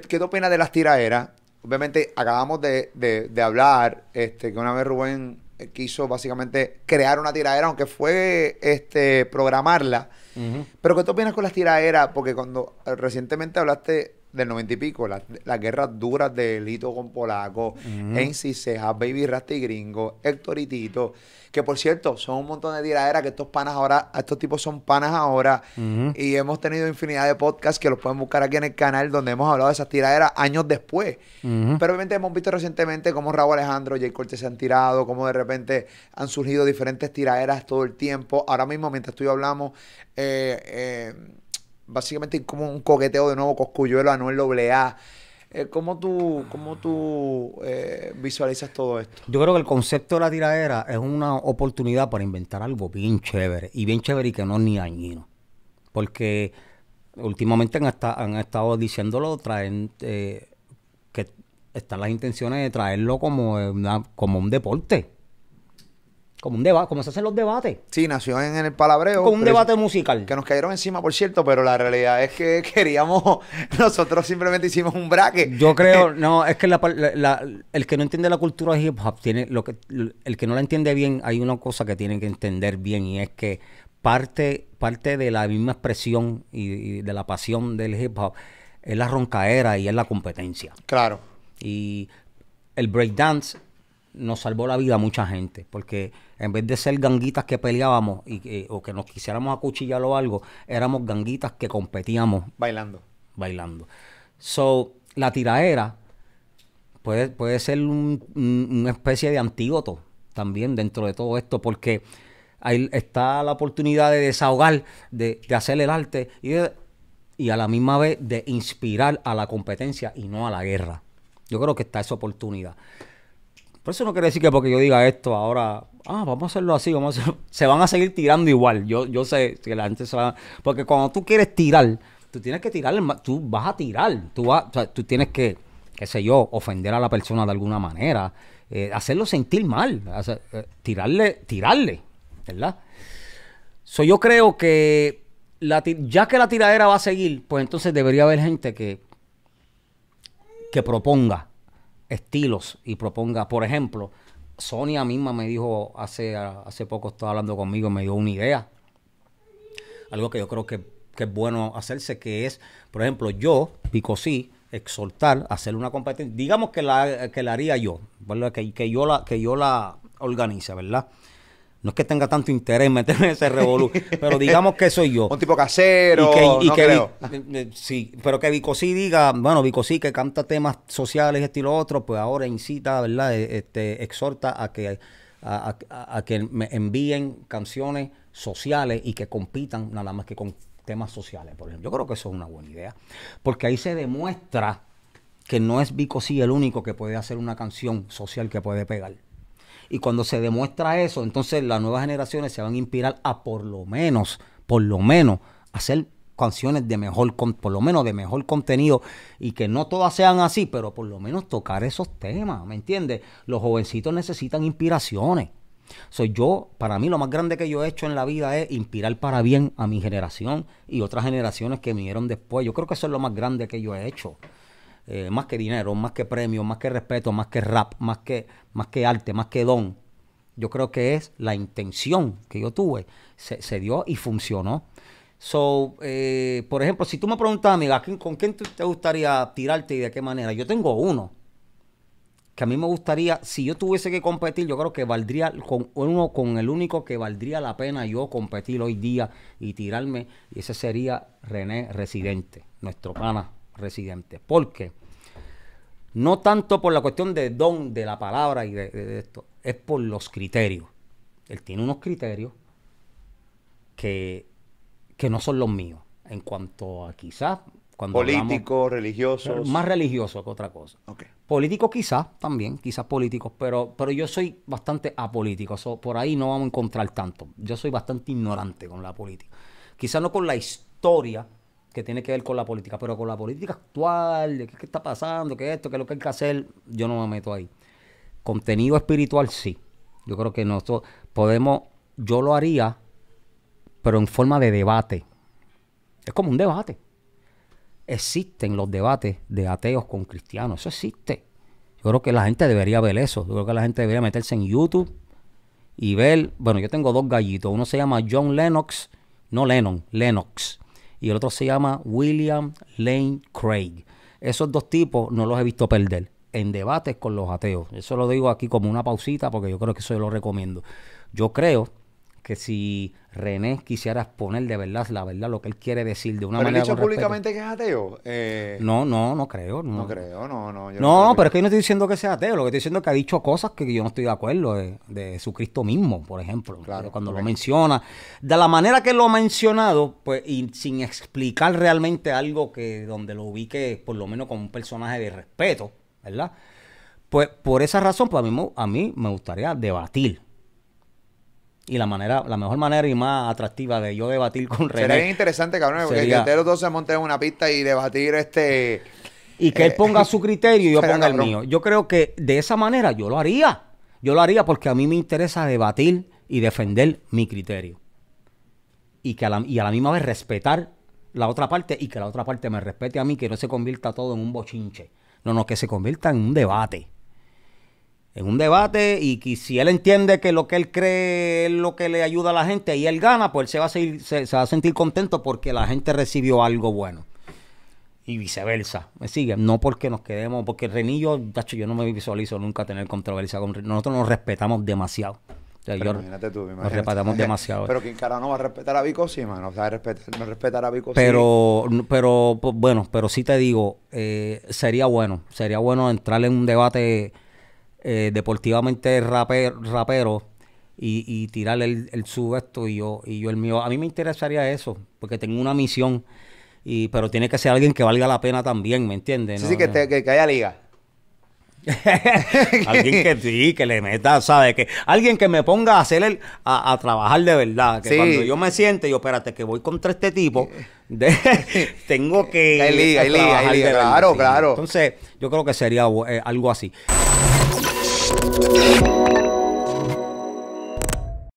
¿Qué, qué opinas de las tiraderas? Obviamente acabamos de, hablar este, que una vez Rubén quiso básicamente crear una tiradera, aunque fue este programarla. Pero ¿qué tú opinas con las tiraderas? Porque cuando recientemente hablaste del 90 y pico, las, guerras duras de Lito con Polaco, en Cejas, Baby Rasta y Gringo, Héctor y Tito, que por cierto, son un montón de tiraderas que estos panas ahora, estos tipos son panas ahora, y hemos tenido infinidad de podcasts que los pueden buscar aquí en el canal donde hemos hablado de esas tiraderas años después. Pero obviamente hemos visto recientemente cómo Raúl Alejandro y Jay Cortez se han tirado, cómo de repente han surgido diferentes tiraderas todo el tiempo. Ahora mismo, mientras tú y yo hablamos, eh, eh básicamente como un coqueteo de nuevo Coscuyuelo, no el eh, ¿Cómo tú, cómo tú eh, visualizas todo esto? Yo creo que el concepto de la tiradera es una oportunidad para inventar algo bien chévere y bien chévere y que no es ni dañino. Porque últimamente han, han estado diciéndolo, traen, eh, que están las intenciones de traerlo como, como un deporte. Como un debate, como se hacen los debates. Sí, nació en, el palabreo. Como un debate musical. Que nos cayeron encima, por cierto, pero la realidad es que queríamos, nosotros simplemente hicimos un braque. Yo creo, eh, no, es que el que no entiende la cultura de hip hop tiene lo que, el que no la entiende bien, hay una cosa que tiene que entender bien y es que parte, parte de la misma expresión y, y de la pasión del hip hop es la roncaera y es la competencia. Claro. Y el breakdance nos salvó la vida a mucha gente, porque en vez de ser ganguitas que peleábamos y, o que nos quisiéramos acuchillar o algo, éramos ganguitas que competíamos. Bailando. Bailando. So, la tiraera puede, puede ser una especie de antídoto también dentro de todo esto, porque ahí está la oportunidad de desahogar, de, hacer el arte y, y a la misma vez de inspirar a la competencia y no a la guerra. Yo creo que está esa oportunidad. Por eso no quiere decir que porque yo diga esto ahora, ah, vamos a hacerlo así, vamos a hacerlo. se van a seguir tirando igual. Yo, yo sé que la gente se va, a... porque cuando tú quieres tirar, tú tienes que tirar, tú vas a tirar, tú tú tienes que, qué sé yo, ofender a la persona de alguna manera, eh, hacerlo sentir mal, eh, tirarle, tirarle, ¿verdad? So, yo creo que la, ya que la tiradera va a seguir, pues entonces debería haber gente que, que proponga estilos y proponga, por ejemplo, Sonia misma me dijo hace, hace poco, estaba hablando conmigo, me dio una idea, algo que yo creo que, es bueno hacerse, que es, por ejemplo, yo, pico sí, exhortar, hacer una competencia, digamos que la, que la haría yo, ¿verdad? Que, que, yo la, que yo la organice, ¿verdad? No es que tenga tanto interés en meterme en ese revolú, pero digamos que soy yo. Un tipo casero, que, creo. Eh, eh, sí, pero que Vicosí diga, bueno, Vicosí que canta temas sociales, este y lo otro, pues ahora incita, ¿verdad? E, este, exhorta a que, a, que me envíen canciones sociales y que compitan nada más que con temas sociales, por ejemplo. Yo creo que eso es una buena idea, porque ahí se demuestra que no es Vico sí el único que puede hacer una canción social que puede pegar. Y cuando se demuestra eso, entonces las nuevas generaciones se van a inspirar a por lo menos, por lo menos, hacer canciones de mejor, por lo menos de mejor contenido y que no todas sean así, pero por lo menos tocar esos temas, ¿me entiendes? Los jovencitos necesitan inspiraciones. Soy yo, para mí lo más grande que yo he hecho en la vida es inspirar para bien a mi generación y otras generaciones que vinieron después. Yo creo que eso es lo más grande que yo he hecho. Eh, más que dinero, más que premio, más que respeto, más que rap, más que, más que arte, más que don. Yo creo que es la intención que yo tuve. Se, dio y funcionó. So, eh, por ejemplo, si tú me preguntas, amiga, ¿con quién te gustaría tirarte y de qué manera? Yo tengo uno que a mí me gustaría, si yo tuviese que competir, yo creo que valdría con uno, con el único que valdría la pena yo competir hoy día y tirarme, y ese sería René Residente, nuestro pana residentes. porque No tanto por la cuestión de don, de la palabra y de, esto, es por los criterios. Él tiene unos criterios que, que no son los míos. En cuanto a quizás. Cuando políticos, religiosos. Más religioso que otra cosa. Okay. Políticos quizás también, quizás políticos, pero, pero yo soy bastante apolítico. por ahí no vamos a encontrar tanto. Yo soy bastante ignorante con la política. Quizás no con la historia que tiene que ver con la política, pero con la política actual, de qué, está pasando, qué esto, qué es lo que hay que hacer, yo no me meto ahí. Contenido espiritual sí. Yo creo que nosotros podemos, yo lo haría, pero en forma de debate. Es como un debate. Existen los debates de ateos con cristianos, eso existe. Yo creo que la gente debería ver eso. Yo creo que la gente debería meterse en YouTube y ver, bueno, yo tengo dos gallitos, uno se llama John Lennox, no Lennon, Lennox y el otro se llama William Lane Craig. Esos dos tipos no los he visto perder en debates con los ateos. Eso lo digo aquí como una pausita porque yo creo que eso yo lo recomiendo. Yo creo que si René quisiera exponer de verdad, la verdad, lo que él quiere decir de una manera. ha dicho públicamente que es ateo? Eh. No, no, no creo. No, creo, no, no. no, pero es que yo no estoy diciendo que sea ateo, lo que estoy diciendo es que ha dicho cosas que yo no estoy de acuerdo, eh, de, Jesucristo mismo, por ejemplo. Claro. Eh, cuando lo menciona. De la manera que lo ha mencionado, pues, y sin explicar realmente algo que donde lo ubique, por lo menos como un personaje de respeto, ¿verdad? Pues por esa razón, pues mí, a mí me gustaría debatir y la manera, la mejor manera y más atractiva de yo debatir con René. Sería interesante, cabrón, porque el entero los dos se monten en una pista y debatir este. Y que él eh, ponga su criterio y yo ponga el mío. Yo creo que de esa manera yo lo haría. Yo lo haría porque a mí me interesa debatir y defender mi criterio. Y, que a la, y a la misma vez respetar la otra parte y que la otra parte me respete a mí, que no se convierta todo en un bochinche. No, no, que se convierta en un debate en un debate y si él entiende que lo que él cree es lo que le ayuda a la gente y él gana, pues él se va a, se, va a sentir contento porque la gente recibió algo bueno. Y viceversa, me sigue, no porque nos quedemos, porque Renillo, yo no me visualizo nunca tener controversia con Renillo. Nosotros nos respetamos demasiado. Nos respetamos demasiado. Pero quien cara no va a respetar a Vico, sí, mano. O sea, respetar, no respetar a Vico, pero, Pero, pues, bueno, pero sí te digo, eh, sería bueno, sería bueno entrar en un debate eh, deportivamente rapero y, tirarle el, el sub esto y yo, y yo el mío. A mí me interesaría eso, porque tengo una misión, y, pero tiene que ser alguien que valga la pena también, ¿me entiendes? Sí, que, haya liga. alguien que sí, que le meta, ¿sabes? Que alguien que me ponga a hacer el, a, trabajar de verdad. Que cuando yo me siente, yo espérate que voy contra este tipo, tengo que. Hay hay liga, Claro, claro. Entonces, yo creo que sería eh, algo así. Thank you.